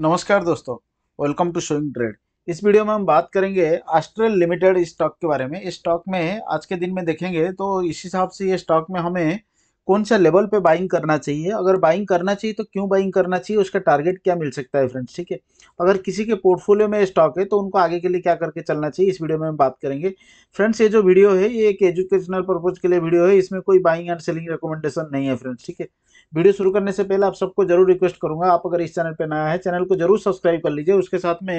नमस्कार दोस्तों welcome to showing trade इस वीडियो में हम बात करेंगे आस्ट्रल लिमिटेड स्टॉक के बारे में इस स्टॉक में आज के दिन में देखेंगे तो इस हिसाब से ये स्टॉक में हमें कौन सा लेवल पे बाइंग करना चाहिए अगर बाइंग करना चाहिए तो क्यों बाइंग करना चाहिए उसका टारगेट क्या मिल सकता है फ्रेंड्स ठीक है अगर किसी के पोर्टफोलियो में स्टॉक है तो उनको आगे के लिए क्या करके चलना चाहिए इस वीडियो में हम बात करेंगे फ्रेंड्स ये जो वीडियो है ये एक एजुकेशनल पर्पज के लिए वीडियो है इसमें कोई बाइंग एंड सेलिंग रिकमेंडेशन नहीं है फ्रेंड्स ठीक है वीडियो शुरू करने से पहले आप सबको जरूर रिक्वेस्ट करूंगा आप अगर इस चैनल पर नया है चैनल को जरूर सब्सक्राइब कर लीजिए उसके साथ में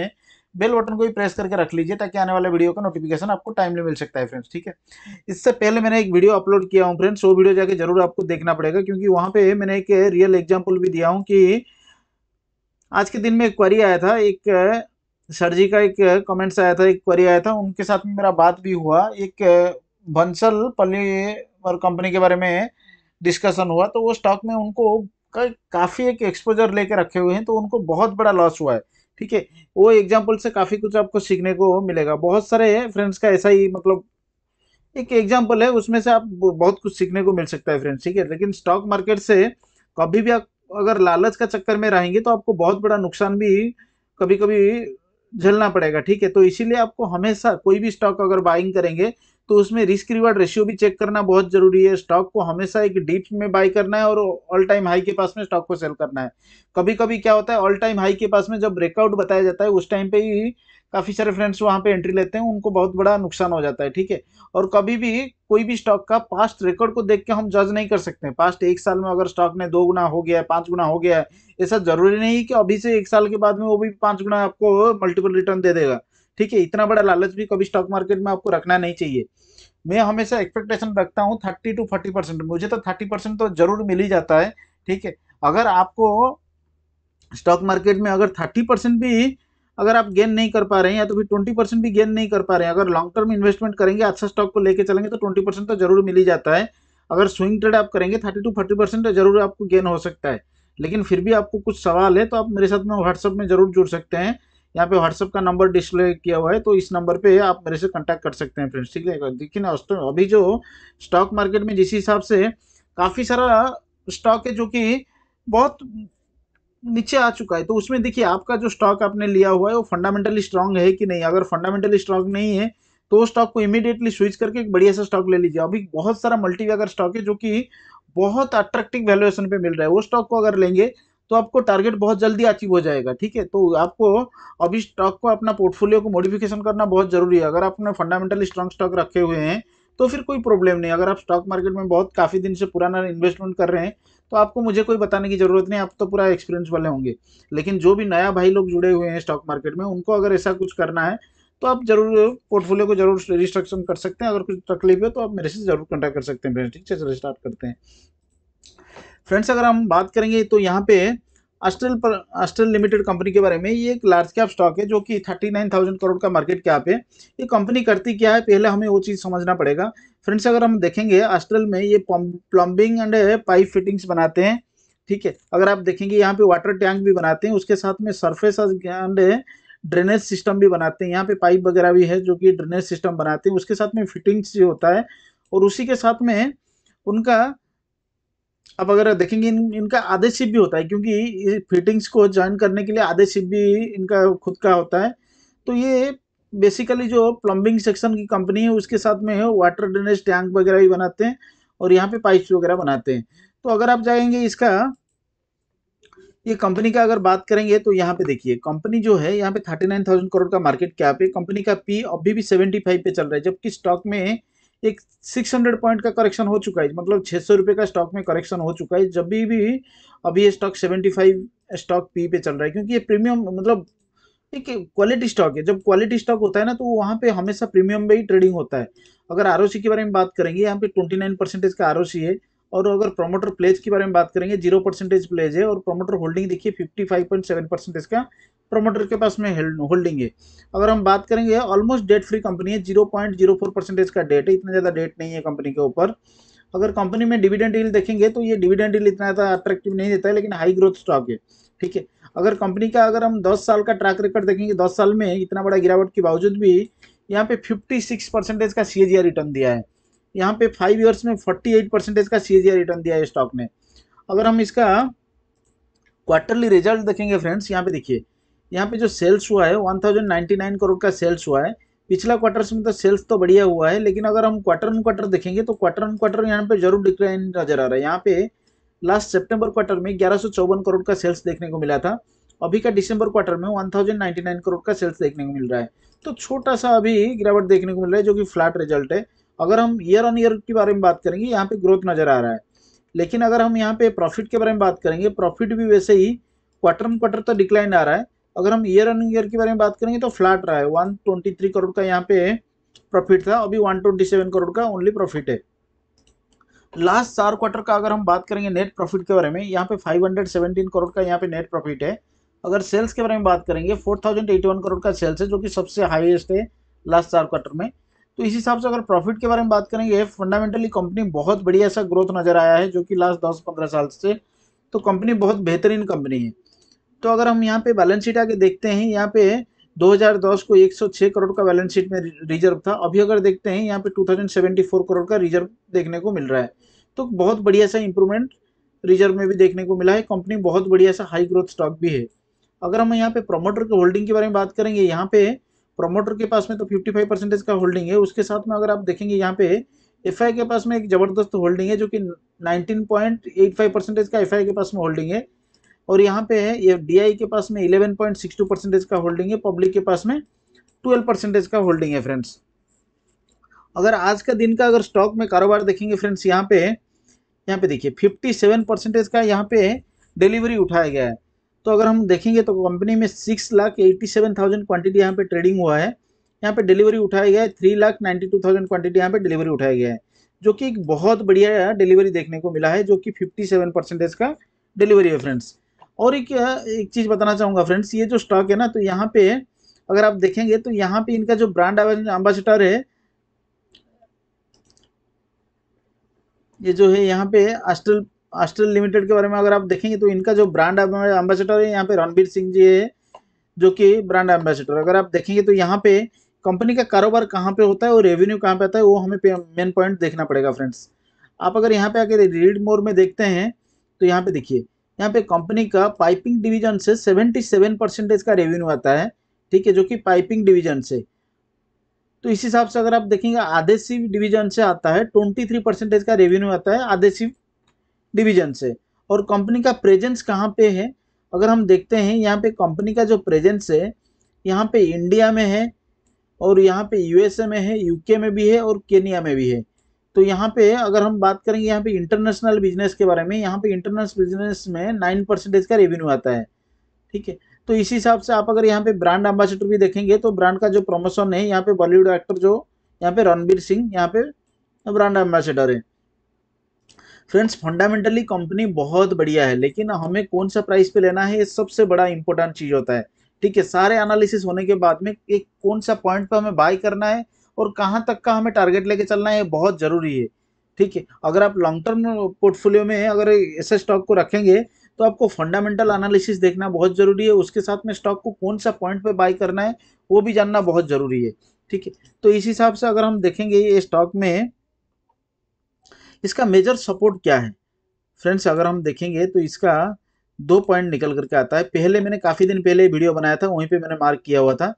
बेल बटन को भी प्रेस करके रख लीजिए ताकि आने वाले वीडियो का नोटिफिकेशन आपको टाइमली मिल सकता है फ्रेंड्स ठीक है इससे पहले मैंने एक वीडियो अपलोड किया हूँ फ्रेंड्स वो वीडियो जाके जरूर आपको देखना पड़ेगा क्योंकि वहाँ पे मैंने एक रियल एग्जाम्पल भी दिया हूँ कि आज के दिन में एक क्वारी आया था एक सर जी का एक कमेंट्स आया था एक क्वारी आया था उनके साथ में मेरा बात भी हुआ एक बंसल पल्ली और कंपनी के बारे में डिस्कशन हुआ तो वो स्टॉक में उनको का काफ़ी एक एक्सपोजर लेके रखे हुए हैं तो उनको बहुत बड़ा लॉस हुआ है ठीक है वो एग्जाम्पल से काफ़ी कुछ आपको सीखने को मिलेगा बहुत सारे फ्रेंड्स का ऐसा ही मतलब एक एग्जाम्पल है उसमें से आप बहुत कुछ सीखने को मिल सकता है फ्रेंड्स ठीक है लेकिन स्टॉक मार्केट से कभी भी आप अगर लालच का चक्कर में रहेंगे तो आपको बहुत बड़ा नुकसान भी कभी कभी झेलना पड़ेगा ठीक है तो इसीलिए आपको हमेशा कोई भी स्टॉक अगर बाइंग करेंगे तो उसमें रिस्क रिवार्ड रेशियो भी चेक करना बहुत जरूरी है स्टॉक को हमेशा एक डीप में बाय करना है और ऑल टाइम हाई के पास में स्टॉक को सेल करना है कभी कभी क्या होता है ऑल टाइम हाई के पास में जब ब्रेकआउट बताया जाता है उस टाइम पे ही काफ़ी सारे फ्रेंड्स वहाँ पे एंट्री लेते हैं उनको बहुत बड़ा नुकसान हो जाता है ठीक है और कभी भी कोई भी स्टॉक का पास्ट रिकॉर्ड को देख के हम जज नहीं कर सकते पास्ट एक साल में अगर स्टॉक ने दो गुना हो गया है पांच गुना हो गया है ऐसा जरूरी नहीं कि अभी से एक साल के बाद में वो भी पांच गुना आपको मल्टीपल रिटर्न दे देगा ठीक है इतना बड़ा लालच भी कभी स्टॉक मार्केट में आपको रखना नहीं चाहिए मैं हमेशा एक्सपेक्टेशन रखता हूँ थर्टी टू फोर्टी परसेंट मुझे तो थर्टी परसेंट तो जरूर मिल ही जाता है ठीक है अगर आपको स्टॉक मार्केट में अगर थर्टी परसेंट भी अगर आप गेन नहीं कर पा रहे हैं या तो फिर ट्वेंटी परसेंट भी गेन नहीं कर पा रहे हैं अगर लॉन्ग टर्म इन्वेस्टमेंट करेंगे अच्छा स्टॉक को लेकर चलेंगे तो ट्वेंटी परसेंट तो जरूर मिल ही जाता है अगर स्विंग ट्रेड आप करेंगे थर्टी टू फोर्टी परसेंट तो जरूर आपको गेन हो सकता है लेकिन फिर भी आपको कुछ सवाल है तो आप मेरे साथ में व्हाट्सअप में जरूर जुड़ सकते हैं यहाँ पे व्हाट्सअप का नंबर डिस्प्ले किया हुआ है तो इस नंबर पे आप मेरे से कांटेक्ट कर सकते हैं फ्रेंड्स ठीक है देखिए ना तो अभी जो स्टॉक मार्केट में जिस हिसाब से काफ़ी सारा स्टॉक है जो कि बहुत नीचे आ चुका है तो उसमें देखिए आपका जो स्टॉक आपने लिया हुआ है वो फंडामेंटली स्ट्रांग है कि नहीं अगर फंडामेंटली स्ट्रांग नहीं है तो उस स्टॉक को इमीडिएटली स्विच करके एक बढ़िया सा स्टॉक ले लीजिए अभी बहुत सारा मल्टी स्टॉक है जो कि बहुत अट्रैक्टिव वैल्यूएशन पे मिल रहा है वो स्टॉक को अगर लेंगे तो आपको टारगेट बहुत जल्दी अचीव हो जाएगा ठीक है तो आपको अभी स्टॉक को अपना पोर्टफोलियो को मॉडिफिकेशन करना बहुत जरूरी है अगर आपने फंडामेंटली स्ट्रॉन्ग स्टॉक रखे हुए हैं तो फिर कोई प्रॉब्लम नहीं अगर आप स्टॉक मार्केट में बहुत काफ़ी दिन से पुराना इन्वेस्टमेंट कर रहे हैं तो आपको मुझे कोई बताने की ज़रूरत नहीं आप तो पूरा एक्सपीरियंस वाले होंगे लेकिन जो भी नया भाई लोग जुड़े हुए हैं स्टॉक मार्केट में उनको अगर ऐसा कुछ करना है तो आप जरूर पोर्टफोलियो को जरूर रिस्ट्रक्शन कर सकते हैं अगर कुछ तकलीफ है तो आप मेरे से जरूर कॉन्टैक्ट कर सकते हैं ठीक है स्टार्ट करते हैं फ्रेंड्स अगर हम बात करेंगे तो यहाँ पे अस्ट्रेल पर अस्टल लिमिटेड कंपनी के बारे में ये एक लार्ज कैप स्टॉक है जो कि थर्टी नाइन थाउजेंड करोड़ का मार्केट कैप है ये कंपनी करती क्या है पहले हमें वो चीज़ समझना पड़ेगा फ्रेंड्स अगर हम देखेंगे अस्ट्रेल में ये प्लम्बिंग एंड पाइप फिटिंग्स बनाते हैं ठीक है अगर आप देखेंगे यहाँ पे वाटर टैंक भी बनाते हैं उसके साथ में सरफेस एंड ड्रेनेज सिस्टम भी बनाते हैं यहाँ पे पाइप वगैरह भी है जो कि ड्रेनेज सिस्टम बनाते हैं उसके साथ में फिटिंग्स जो होता है और उसी के साथ में उनका अब अगर देखेंगे इन, इनका आधे शिप भी होता है क्योंकि फिटिंग्स को ज्वाइन करने के लिए आधे शिप भी इनका खुद का होता है तो ये बेसिकली जो प्लम्बिंग सेक्शन की कंपनी है उसके साथ में है वाटर ड्रेनेज टैंक वगैरह भी बनाते हैं और यहाँ पे पाइप्स वगैरह बनाते हैं तो अगर आप जाएंगे इसका ये कंपनी का अगर बात करेंगे तो यहाँ पे देखिए कंपनी जो है यहाँ पे थर्टी नाइन थाउजेंड करोड़ का मार्केट कैप है कंपनी का पी अभी भी सेवेंटी फाइव पे चल रहा है जबकि स्टॉक में एक 600 पॉइंट का करेक्शन हो चुका है मतलब छः सौ का स्टॉक में करेक्शन हो चुका है जब भी भी अभी ये स्टॉक 75 स्टॉक पी पे चल रहा है क्योंकि ये प्रीमियम मतलब एक क्वालिटी स्टॉक है जब क्वालिटी स्टॉक होता है ना तो वहाँ पे हमेशा प्रीमियम में ही ट्रेडिंग होता है अगर आर के बारे में बात करेंगे यहाँ पे ट्वेंटी परसेंटेज का आर है और अगर प्रमोटर प्लेज के बारे में बात करेंगे जीरो परसेंटेज प्लेज है और प्रमोटर होल्डिंग देखिए fifty five point seven percent इसका प्रमोटर के पास में होल्डिंग है अगर हम बात करेंगे ऑलमोस्ट डेट फ्री कंपनी है zero point zero four percentage का डेट है इतना ज़्यादा डेट नहीं है कंपनी के ऊपर अगर कंपनी में डिविडेंड डील देखेंगे तो ये डिविडेंड डील इतना ज़्यादा अट्रैक्टिव नहीं देता है लेकिन हाई ग्रोथ स्टॉक है ठीक है अगर कंपनी का अगर हम दस साल का ट्रैक रिकॉर्ड देखेंगे दस साल में इतना बड़ा गिरावट के बावजूद भी यहाँ पे सिक्स परसेंटेज का सी रिटर्न दिया है यहाँ पे फाइव ईयर्स में फोर्टी एट परसेंटेज का सी रिटर्न दिया है स्टॉक ने अगर हम इसका क्वार्टरली रिजल्ट देखेंगे फ्रेंड्स यहाँ पे देखिए यहाँ पे जो सेल्स हुआ है नाइन करोड़ का सेल्स हुआ है पिछला क्वार्टर में तो सेल्स तो बढ़िया हुआ है लेकिन अगर हम क्वार्टर ऑन क्वार्टर देखेंगे तो क्वार्टर ऑन क्वार्टर यहाँ पे जरूर डिक्लाइन नजर आ रहा है यहाँ पे लास्ट सेप्टेम्बर क्वार्टर में ग्यारह करोड़ का सेल्स देखने को मिला था अभी का डिसंबर क्वार्टर में नाइन करोड़ का सेल्स देखने को मिल रहा है तो छोटा सा अभी गिरावट देखने को मिल रहा है जो कि फ्लैट रिजल्ट है अगर हम ईयर ऑन ईयर के बारे में बात करेंगे यहाँ पे ग्रोथ नज़र आ रहा है लेकिन अगर हम यहाँ पे प्रॉफिट के बारे में बात करेंगे प्रॉफिट भी वैसे ही क्वार्टर ऑन क्वार्टर तो डिक्लाइन आ रहा है अगर हम ईयर ऑन ईयर के बारे में बात करेंगे तो फ्लैट रहा है वन ट्वेंटी थ्री करोड़ का यहाँ पे प्रॉफिट था अभी वन ट्वेंटी सेवन करोड़ का ओनली प्रॉफिट है लास्ट चार क्वार्टर का अगर हम बात करेंगे नेट प्रॉफिट के बारे में यहाँ पे 517 करोड़ का यहाँ पे नेट प्रॉफिट है अगर सेल्स के बारे में बात करेंगे 4081 करोड़ का सेल्स है जो कि सबसे हाईएस्ट है लास्ट चार क्वार्टर में तो इस हिसाब से अगर प्रॉफिट के बारे में बात करेंगे फंडामेंटली कंपनी बहुत बढ़िया सा ग्रोथ नज़र आया है जो कि लास्ट दस पंद्रह साल से तो कंपनी बहुत बेहतरीन कंपनी है तो अगर हम यहाँ पे बैलेंस शीट आके देखते हैं यहाँ पे 2010 को 106 करोड़ का बैलेंस शीट में रिजर्व था अभी अगर देखते हैं यहाँ पे 2074 करोड़ का रिजर्व देखने को मिल रहा है तो बहुत बढ़िया सा इंप्रूवमेंट रिजर्व में भी देखने को मिला है कंपनी बहुत बढ़िया सा हाई ग्रोथ स्टॉक भी है अगर हम यहाँ पे प्रोमोटर के होल्डिंग के बारे में बात करेंगे यहाँ पे प्रोमोटर के पास में तो 55 परसेंटेज का होल्डिंग है उसके साथ में अगर आप देखेंगे यहाँ पे एफ के पास में एक ज़बरदस्त होल्डिंग है जो कि 19.85 परसेंटेज का एफ के पास में होल्डिंग है और यहाँ पे है ये डी के पास में 11.62 परसेंटेज का होल्डिंग है पब्लिक के पास में 12 परसेंटेज का होल्डिंग है फ्रेंड्स अगर आज का दिन का अगर स्टॉक में कारोबार देखेंगे फ्रेंड्स यहाँ पे यहाँ पे देखिए फिफ्टी परसेंटेज का यहाँ पे डिलीवरी उठाया गया है तो अगर हम देखेंगे तो कंपनी में six lakh eighty seven thousand quantity यहाँ पे ट्रेडिंग हुआ है यहाँ पे डिलीवरी उठाया गया है three lakh ninety two thousand quantity यहाँ पे डिलीवरी उठाया गया है जो कि एक बहुत बढ़िया डिलीवरी देखने को मिला है जो कि फिफ्टी सेवन परसेंटेज का डिलीवरी है फ्रेंड्स और एक एक चीज़ बताना चाहूँगा फ्रेंड्स ये जो स्टॉक है ना तो यहाँ पे अगर आप देखेंगे तो यहाँ पे इनका जो ब्रांड एम्बेसडर है ये जो है यहाँ पे एस्ट्रल एस्ट्रल लिमिटेड के बारे में अगर आप देखेंगे तो इनका जो ब्रांड एम्बेसडर है यहाँ पे रणबीर सिंह जी है जो कि ब्रांड एम्बेसडर अगर आप देखेंगे तो यहाँ पे कंपनी का कारोबार कहाँ पे होता है और रेवेन्यू कहाँ पे आता है वो हमें मेन पॉइंट देखना पड़ेगा फ्रेंड्स आप अगर यहाँ पे आके रीड मोर में देखते हैं तो यहाँ पे देखिए यहाँ पे कंपनी का पाइपिंग डिवीजन से 77 परसेंटेज का रेवेन्यू आता है ठीक है जो कि पाइपिंग डिवीजन से तो इस हिसाब से अगर आप देखेंगे आधे डिवीजन से आता है 23 परसेंटेज का रेवेन्यू आता है आदेशिव डिवीजन से और कंपनी का प्रेजेंस कहाँ पे है अगर हम देखते हैं यहाँ पे कंपनी का जो प्रेजेंस है यहाँ पे इंडिया में है और यहाँ पे यूएसए में है यूके में भी है और केनिया में भी है तो यहाँ पे अगर हम बात करेंगे यहाँ पे इंटरनेशनल बिजनेस के बारे में यहाँ पे इंटरनेशनल बिजनेस में नाइन परसेंटेज का रेवेन्यू आता है ठीक है तो इसी हिसाब से आप अगर यहाँ पे ब्रांड एम्बेसडर भी देखेंगे तो ब्रांड का जो प्रमोशन है यहाँ पे बॉलीवुड एक्टर जो यहाँ पे रणबीर सिंह यहाँ पे ब्रांड एम्बेसडर है फ्रेंड्स फंडामेंटली कंपनी बहुत बढ़िया है लेकिन हमें कौन सा प्राइस पे लेना है ये सबसे बड़ा इंपॉर्टेंट चीज़ होता है ठीक है सारे एनालिसिस होने के बाद में एक कौन सा पॉइंट पर हमें बाय करना है और कहाँ तक का हमें टारगेट लेके चलना है ये बहुत ज़रूरी है ठीक है अगर आप लॉन्ग टर्म पोर्टफोलियो में अगर ऐसे स्टॉक को रखेंगे तो आपको फंडामेंटल एनालिसिस देखना बहुत ज़रूरी है उसके साथ में स्टॉक को कौन सा पॉइंट पे बाय करना है वो भी जानना बहुत ज़रूरी है ठीक है तो इस हिसाब से अगर हम देखेंगे ये स्टॉक में इसका मेजर सपोर्ट क्या है फ्रेंड्स अगर हम देखेंगे तो इसका दो पॉइंट निकल करके आता है पहले मैंने काफ़ी दिन पहले वीडियो बनाया था वहीं पे मैंने मार्क किया हुआ था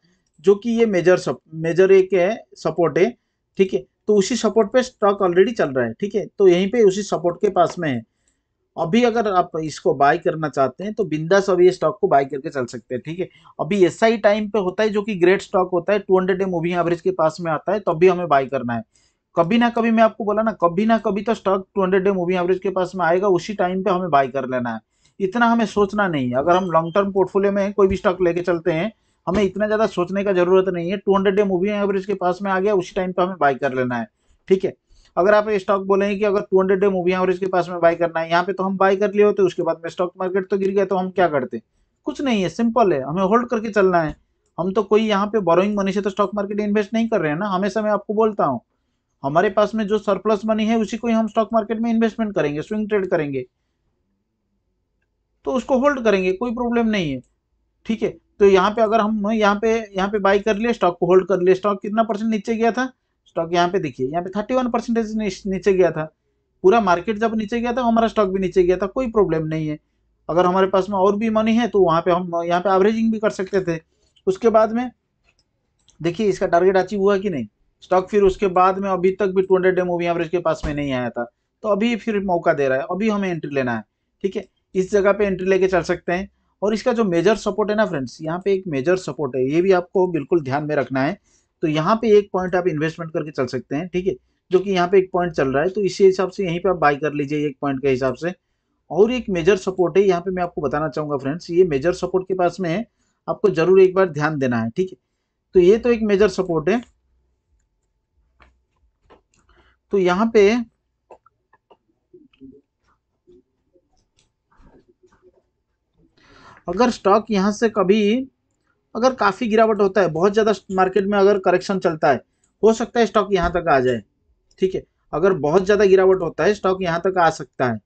जो कि ये मेजर सप मेजर एक है सपोर्ट है ठीक है तो उसी सपोर्ट पे स्टॉक ऑलरेडी चल रहा है ठीक है तो यहीं पे उसी सपोर्ट के पास में है अभी अगर आप इसको बाय करना चाहते हैं तो बिंदास अभी ये स्टॉक को बाय करके चल सकते हैं ठीक है अभी एस टाइम पे होता है जो कि ग्रेट स्टॉक होता है टू हंड्रेड मूविंग एवरेज के पास में आता है तब तो भी हमें बाय करना है कभी ना कभी मैं आपको बोला ना कभी ना कभी तो स्टॉक 200 डे मूविंग एवरेज के पास में आएगा उसी टाइम पे हमें बाय कर लेना है इतना हमें सोचना नहीं है अगर हम लॉन्ग टर्म पोर्टफोलियो में कोई भी स्टॉक लेके चलते हैं हमें इतना ज़्यादा सोचने का जरूरत नहीं है हंड्रेड डे मूविंग एवरेज के पास में आ गया उसी टाइम पे हमें बाय कर लेना है ठीक है अगर आप ये स्टॉक बोलेंगे कि अगर हंड्रेड डे मूविंग एवरेज के पास में बाय करना है यहाँ पे तो हम बाय कर लिए होते उसके बाद में स्टॉक मार्केट तो गिर गया तो हम क्या करते कुछ नहीं है सिंपल है हमें होल्ड करके चलना है हम तो कोई यहाँ पे बोरोइंग मनी से तो स्टॉक मार्केट इन्वेस्ट नहीं कर रहे हैं ना हमेशा मैं आपको बोलता हूँ हमारे पास में जो सरप्लस मनी है उसी को ही हम स्टॉक मार्केट में इन्वेस्टमेंट करेंगे स्विंग ट्रेड करेंगे तो उसको होल्ड करेंगे कोई प्रॉब्लम नहीं है ठीक है तो यहाँ पे अगर हम यहाँ पे यहाँ पे बाई कर लिए स्टॉक को होल्ड कर लिए स्टॉक कितना परसेंट नीचे गया था स्टॉक यहाँ पे देखिए यहाँ पे थर्टी वन परसेंटेज नीचे गया था पूरा मार्केट जब नीचे गया था हमारा स्टॉक भी नीचे गया था कोई प्रॉब्लम नहीं है अगर हमारे पास में और भी मनी है तो वहाँ पे हम यहाँ पे एवरेजिंग भी कर सकते थे उसके बाद में देखिए इसका टारगेट अचीव हुआ कि नहीं स्टॉक फिर उसके बाद में अभी तक भी two hundred day moving average के पास में नहीं आया था तो अभी फिर मौका दे रहा है अभी हमें एंट्री लेना है ठीक है इस जगह पे एंट्री लेके चल सकते हैं और इसका जो मेजर सपोर्ट है ना फ्रेंड्स यहाँ पे एक मेजर सपोर्ट है ये भी आपको बिल्कुल ध्यान में रखना है तो यहाँ पे एक पॉइंट आप इन्वेस्टमेंट करके चल सकते हैं ठीक है जो कि यहाँ पे एक पॉइंट चल रहा है तो इसी हिसाब से यहीं पर आप बाई कर लीजिए एक पॉइंट के हिसाब से और एक मेजर सपोर्ट है यहाँ पे मैं आपको बताना चाहूंगा फ्रेंड्स ये मेजर सपोर्ट के पास में है आपको जरूर एक बार ध्यान देना है ठीक है तो ये तो एक मेजर सपोर्ट है तो यहाँ पे अगर स्टॉक यहां से कभी अगर काफ़ी गिरावट होता है बहुत ज़्यादा मार्केट में अगर करेक्शन चलता है हो सकता है स्टॉक यहां तक आ जाए ठीक है अगर बहुत ज़्यादा गिरावट होता है स्टॉक यहां तक आ सकता है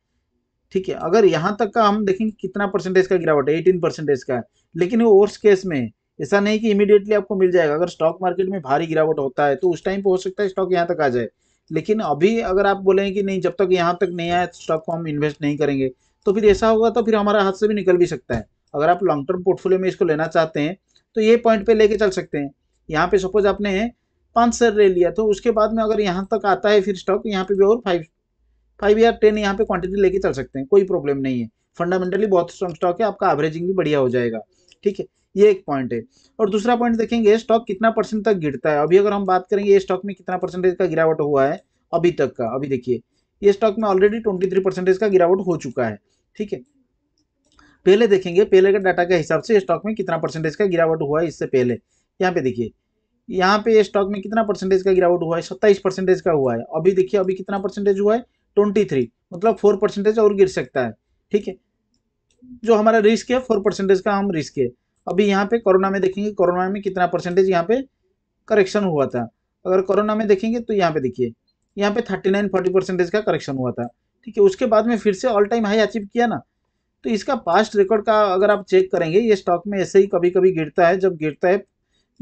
ठीक है अगर यहाँ तक का हम देखेंगे कितना परसेंटेज का गिरावट है एटीन परसेंटेज का है लेकिन वो वर्स्ट केस में ऐसा नहीं कि इमीडिएटली आपको मिल जाएगा अगर स्टॉक मार्केट में भारी गिरावट होता है तो उस टाइम पे हो सकता है स्टॉक यहाँ तक आ जाए लेकिन अभी अगर आप बोलें कि नहीं जब तक यहाँ तक नहीं आया स्टॉक को हम इन्वेस्ट नहीं करेंगे तो फिर ऐसा होगा तो फिर हमारा हाथ से भी निकल भी सकता है अगर आप लॉन्ग टर्म पोर्टफोलियो में इसको लेना चाहते हैं तो ये पॉइंट पे लेके चल सकते हैं यहाँ पे सपोज आपने पाँच सर ले लिया तो उसके बाद में अगर यहाँ तक आता है फिर स्टॉक यहाँ पे भी और फाइव फाइव या टेन यहाँ पे क्वांटिटी लेके चल सकते हैं कोई प्रॉब्लम नहीं है फंडामेंटली बहुत स्ट्रॉन्ग स्टॉक है आपका एवरेजिंग भी बढ़िया हो जाएगा ठीक है ये एक पॉइंट है और दूसरा पॉइंट देखेंगे स्टॉक कितना परसेंट तक गिरता है अभी अगर हम बात करेंगे ये स्टॉक में कितना परसेंटेज का गिरावट हुआ है अभी तक का अभी देखिए ये स्टॉक में ऑलरेडी ट्वेंटी थ्री परसेंटेज का गिरावट हो चुका है ठीक है पहले देखेंगे पहले के डाटा के हिसाब से स्टॉक में कितना परसेंटेज का गिरावट हुआ है इससे पहले यहाँ पे देखिए यहाँ पे स्टॉक में कितना परसेंटेज का गिरावट हुआ है सत्ताईस परसेंटेज का हुआ है अभी देखिए अभी कितना परसेंटेज हुआ है ट्वेंटी थ्री मतलब फोर परसेंटेज और गिर सकता है ठीक है जो हमारा रिस्क है फोर परसेंटेज का हम रिस्क है अभी यहाँ पे कोरोना में देखेंगे कोरोना में कितना परसेंटेज यहाँ पे करेक्शन हुआ था अगर कोरोना में देखेंगे तो यहाँ पे देखिए यहाँ पे थर्टी नाइन फोर्टी परसेंटेज का करेक्शन हुआ था ठीक है उसके बाद में फिर से ऑल टाइम हाई अचीव किया ना तो इसका पास्ट रिकॉर्ड का अगर आप चेक करेंगे ये स्टॉक में ऐसे ही कभी कभी गिरता है जब गिरता है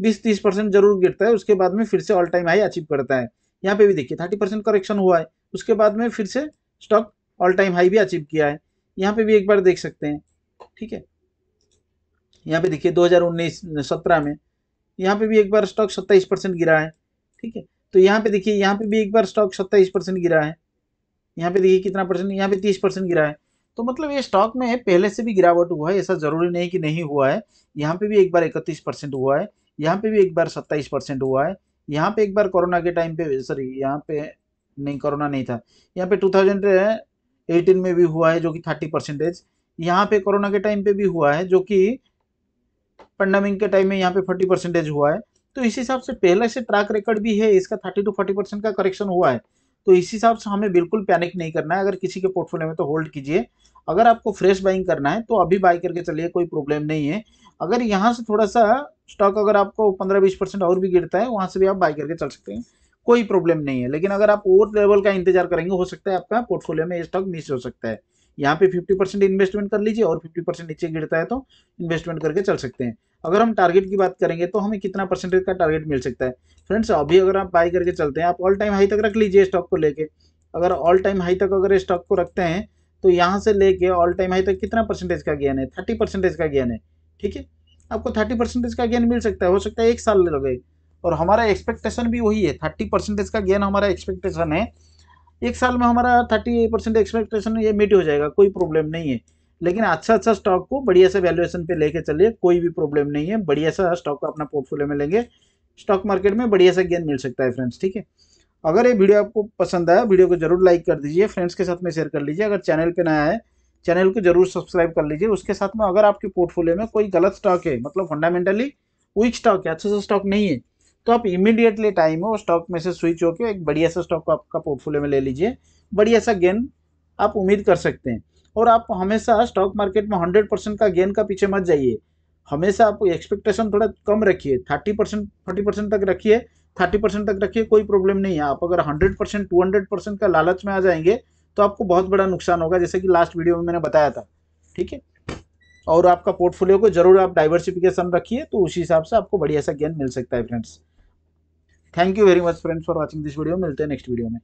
बीस तीस परसेंट जरूर गिरता है उसके बाद में फिर से ऑल टाइम हाई अचीव करता है यहाँ पे भी देखिए थर्टी परसेंट करेक्शन हुआ है उसके बाद में फिर से स्टॉक ऑल टाइम हाई भी अचीव किया है यहाँ पे भी एक बार देख सकते हैं ठीक है यहाँ पे देखिए 2019 17 में यहाँ पे भी एक बार स्टॉक 27 परसेंट गिरा है ठीक है तो यहाँ पे देखिए यहाँ पे भी एक बार स्टॉक 27 परसेंट गिरा है यहाँ पे देखिए कितना परसेंट यहाँ पे 30 परसेंट गिरा है तो मतलब ये स्टॉक में पहले से भी गिरावट हुआ है ऐसा ज़रूरी नहीं कि नहीं हुआ है यहाँ पे भी एक बार इकतीस परसेंट हुआ है यहाँ पे भी एक बार सत्ताईस परसेंट हुआ है यहाँ पे एक बार कोरोना के टाइम पे सॉरी यहाँ पे नहीं कोरोना नहीं था यहाँ पे टू थाउजेंड एटीन में भी हुआ है जो कि थर्टी परसेंटेज यहाँ पे कोरोना के टाइम पे भी हुआ है जो कि पेंडामिक के टाइम में यहाँ पे फोर्टी परसेंटेज हुआ है तो इस हिसाब से पहले से ट्रैक रिकॉर्ड भी है इसका थर्टी टू फोर्टी परसेंट का करेक्शन हुआ है तो इस हिसाब से हमें बिल्कुल पैनिक नहीं करना है अगर किसी के पोर्टफोलियो में तो होल्ड कीजिए अगर आपको फ्रेश बाइंग करना है तो अभी बाई करके चलिए कोई प्रॉब्लम नहीं है अगर यहाँ से थोड़ा सा स्टॉक अगर आपको पंद्रह बीस परसेंट और भी गिरता है वहाँ से भी आप बाई करके चल सकते हैं कोई प्रॉब्लम नहीं है लेकिन अगर आप और लेवल का इंतजार करेंगे हो सकता है आपका पोर्टफोलियो में ये स्टॉक मिस हो सकता है यहाँ पे 50 परसेंट इन्वेस्टमेंट कर लीजिए और 50 परसेंट नीचे गिरता है तो इन्वेस्टमेंट करके चल सकते हैं अगर हम टारगेट की बात करेंगे तो हमें कितना परसेंटेज का टारगेट मिल सकता है फ्रेंड्स अभी अगर आप बाई करके चलते हैं आप ऑल टाइम हाई तक रख लीजिए स्टॉक को लेकर अगर ऑल टाइम हाई तक अगर स्टॉक को रखते हैं तो यहाँ से लेके ऑल टाइम हाई तक कितना परसेंटेज का गेन है थर्टी परसेंटेज का गेन है ठीक है आपको थर्टी परसेंटेज का गेन मिल सकता है हो सकता है एक साल लगे और हमारा एक्सपेक्टेशन भी वही है थर्टी परसेंटेज का गेन हमारा एक्सपेक्टेशन है एक साल में हमारा थर्टी परसेंट एक्सपेक्टेशन ये मीट हो जाएगा कोई प्रॉब्लम नहीं है लेकिन अच्छा अच्छा स्टॉक को बढ़िया से वैल्यूएशन पे लेके चलिए कोई भी प्रॉब्लम नहीं है बढ़िया सा स्टॉक को अपना पोर्टफोलियो में लेंगे स्टॉक मार्केट में बढ़िया सा गेन मिल सकता है फ्रेंड्स ठीक है अगर ये वीडियो आपको पसंद आया वीडियो को जरूर लाइक कर दीजिए फ्रेंड्स के साथ में शेयर कर लीजिए अगर चैनल पर नया है चैनल को जरूर सब्सक्राइब कर लीजिए उसके साथ में अगर आपके पोर्टफोलियो में कोई गलत स्टॉक है मतलब फंडामेंटली वीक स्टॉक है अच्छा सा स्टॉक नहीं है तो आप इमीडिएटली टाइम हो स्टॉक में से स्विच होकर एक बढ़िया सा स्टॉक आपका पोर्टफोलियो में ले लीजिए बढ़िया सा गेन आप उम्मीद कर सकते हैं और आप हमेशा स्टॉक मार्केट में हंड्रेड परसेंट का गेन का पीछे मत जाइए हमेशा आप एक्सपेक्टेशन थोड़ा कम रखिए थर्टी परसेंट फोर्टी परसेंट तक रखिए थर्टी परसेंट तक रखिए कोई प्रॉब्लम नहीं है आप अगर hundred percent two hundred percent का लालच में आ जाएंगे तो आपको बहुत बड़ा नुकसान होगा जैसे कि लास्ट वीडियो में मैंने बताया था ठीक है और आपका पोर्टफोलियो को जरूर आप डाइवर्सिफिकेशन रखिए तो उसी हिसाब से आपको बढ़िया सा गेन मिल सकता है friends thank you very much friends for watching this video मिलते हैं नेक्स्ट वीडियो में